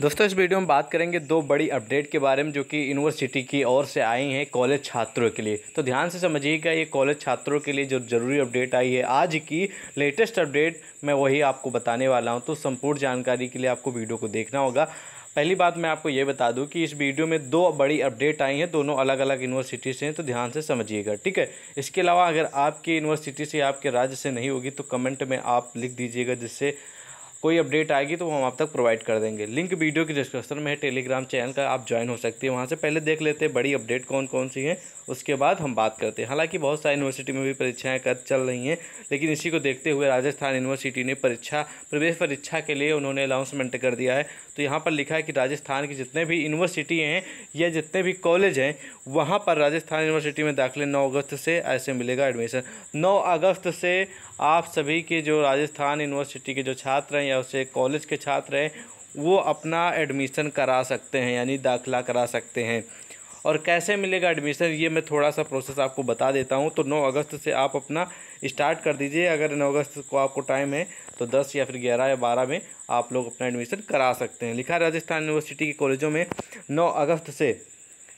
दोस्तों इस वीडियो में बात करेंगे दो बड़ी अपडेट के बारे में जो कि यूनिवर्सिटी की ओर से आई हैं कॉलेज छात्रों के लिए तो ध्यान से समझिएगा ये कॉलेज छात्रों के लिए जो ज़रूरी अपडेट आई है आज की लेटेस्ट अपडेट मैं वही आपको बताने वाला हूँ तो संपूर्ण जानकारी के लिए आपको वीडियो को देखना होगा पहली बात मैं आपको ये बता दूं कि इस वीडियो में दो बड़ी अपडेट आई हैं दोनों अलग अलग यूनिवर्सिटी से हैं तो ध्यान से समझिएगा ठीक है इसके अलावा अगर आपकी यूनिवर्सिटी से आपके राज्य से नहीं होगी तो कमेंट में आप लिख दीजिएगा जिससे कोई अपडेट आएगी तो वो हम आप तक प्रोवाइड कर देंगे लिंक वीडियो की डिस्क्रिप्शन में है टेलीग्राम चैनल का आप ज्वाइन हो सकती है वहाँ से पहले देख लेते हैं बड़ी अपडेट कौन कौन सी है उसके बाद हम बात करते हैं हालांकि बहुत सारी यूनिवर्सिटी में भी परीक्षाएँ कर चल रही हैं लेकिन इसी को देखते हुए राजस्थान यूनिवर्सिटी ने परीक्षा प्रवेश परीक्षा के लिए उन्होंने अनाउंसमेंट कर दिया है तो यहाँ पर लिखा है कि राजस्थान की जितने भी यूनिवर्सिटी हैं या जितने भी कॉलेज हैं वहाँ पर राजस्थान यूनिवर्सिटी में दाखिले नौ अगस्त से ऐसे मिलेगा एडमिशन नौ अगस्त से आप सभी के जो राजस्थान यूनिवर्सिटी के जो छात्र हैं या उसे कॉलेज के छात्र हैं वो अपना एडमिशन करा सकते हैं यानी दाखिला करा सकते हैं और कैसे मिलेगा एडमिशन ये मैं थोड़ा सा प्रोसेस आपको बता देता हूँ तो 9 अगस्त से आप अपना स्टार्ट कर दीजिए अगर 9 अगस्त को आपको टाइम है तो 10 या फिर 11 या 12 में आप लोग अपना एडमिशन करा सकते हैं लिखा राजस्थान यूनिवर्सिटी के कॉलेजों में 9 अगस्त से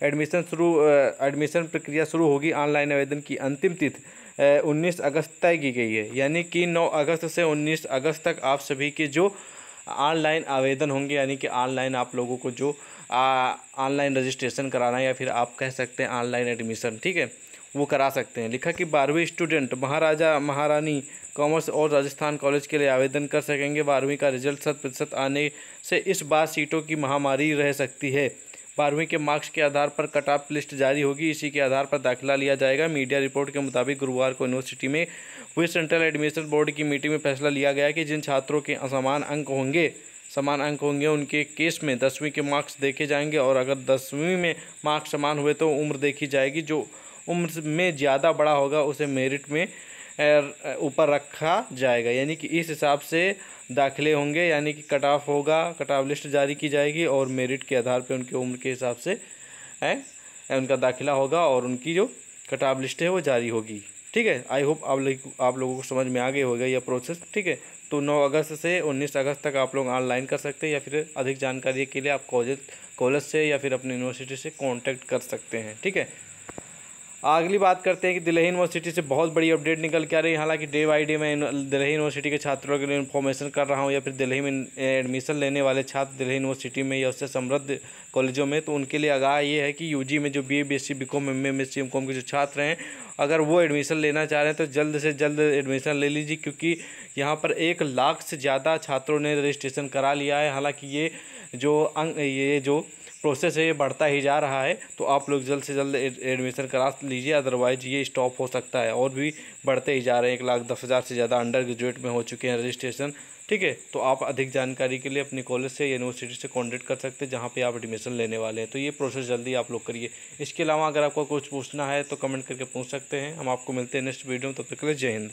एडमिशन शुरू एडमिशन प्रक्रिया शुरू होगी ऑनलाइन आवेदन की अंतिम तिथि उन्नीस अगस्त तय की गई है यानी कि नौ अगस्त से उन्नीस अगस्त तक आप सभी के जो ऑनलाइन आवेदन होंगे यानी कि ऑनलाइन आप लोगों को जो ऑनलाइन रजिस्ट्रेशन कराना है या फिर आप कह सकते हैं ऑनलाइन एडमिशन ठीक है वो करा सकते हैं लिखा कि बारहवीं स्टूडेंट महाराजा महारानी कॉमर्स और राजस्थान कॉलेज के लिए आवेदन कर सकेंगे बारहवीं का रिजल्ट शत प्रतिशत आने से इस बार सीटों की महामारी रह सकती है बारहवीं के मार्क्स के आधार पर कट ऑफ लिस्ट जारी होगी इसी के आधार पर दाखिला लिया जाएगा मीडिया रिपोर्ट के मुताबिक गुरुवार को यूनिवर्सिटी में हुई सेंट्रल एडमिशन बोर्ड की मीटिंग में फैसला लिया गया कि जिन छात्रों के असमान अंक होंगे समान अंक होंगे उनके केस में दसवीं के मार्क्स देखे जाएंगे और अगर दसवीं में मार्क्स समान हुए तो उम्र देखी जाएगी जो उम्र में ज़्यादा बड़ा होगा उसे मेरिट में ऊपर रखा जाएगा यानी कि इस हिसाब से दाखिले होंगे यानी कि कट ऑफ होगा कट ऑफ लिस्ट जारी की जाएगी और मेरिट के आधार पर उनकी उम्र के हिसाब से है उनका दाखिला होगा और उनकी जो कट ऑफ लिस्ट है वो जारी होगी ठीक है आई होप आप लोग आप लोगों को समझ में आ गए होगा यह प्रोसेस ठीक है तो 9 अगस्त से 19 अगस्त तक आप लोग ऑनलाइन कर सकते हैं या फिर अधिक जानकारी के लिए आप कॉलेज कॉलेज से या फिर अपनी यूनिवर्सिटी से कॉन्टैक्ट कर सकते हैं ठीक है अगली बात करते हैं कि दिल्ली यूनिवर्सिटी से बहुत बड़ी अपडेट निकल के आ रही है हालांकि डे बाई डे मैं दिल्ली यूनिवर्सिटी के छात्रों के लिए इन्फॉर्मेशन कर रहा हूं या फिर दिल्ली में एडमिशन लेने वाले छात्र दिल्ली यूनिवर्सिटी में या उससे समृद्ध कॉलेजों में तो उनके लिए आगाह ये है कि यू में जो B A B S C B com M M S C M com के जो छात्र हैं अगर वो एडमिशन लेना चाह रहे हैं तो जल्द से जल्द एडमिशन ले लीजिए क्योंकि यहाँ पर एक लाख से ज़्यादा छात्रों ने रजिस्ट्रेशन करा लिया है हालाँकि ये जो अंग ये जो प्रोसेस है ये बढ़ता ही जा रहा है तो आप लोग जल्द से जल्द एडमिशन करा लीजिए अदरवाइज ये स्टॉप हो सकता है और भी बढ़ते ही जा रहे हैं एक लाख दस हज़ार से ज़्यादा अंडर ग्रेजुएट में हो चुके हैं रजिस्ट्रेशन ठीक है तो आप अधिक जानकारी के लिए अपने कॉलेज से यूनिवर्सिटी से कॉन्टेक्ट कर सकते हैं जहाँ पर आप एडमिशन लेने वाले हैं तो ये प्रोसेस जल्दी आप लोग करिए इसके अलावा अगर आपको कुछ पूछना है तो कमेंट करके पूछ सकते हैं हम आपको मिलते हैं नेक्स्ट वीडियो में तब तक के लिए जय हिंद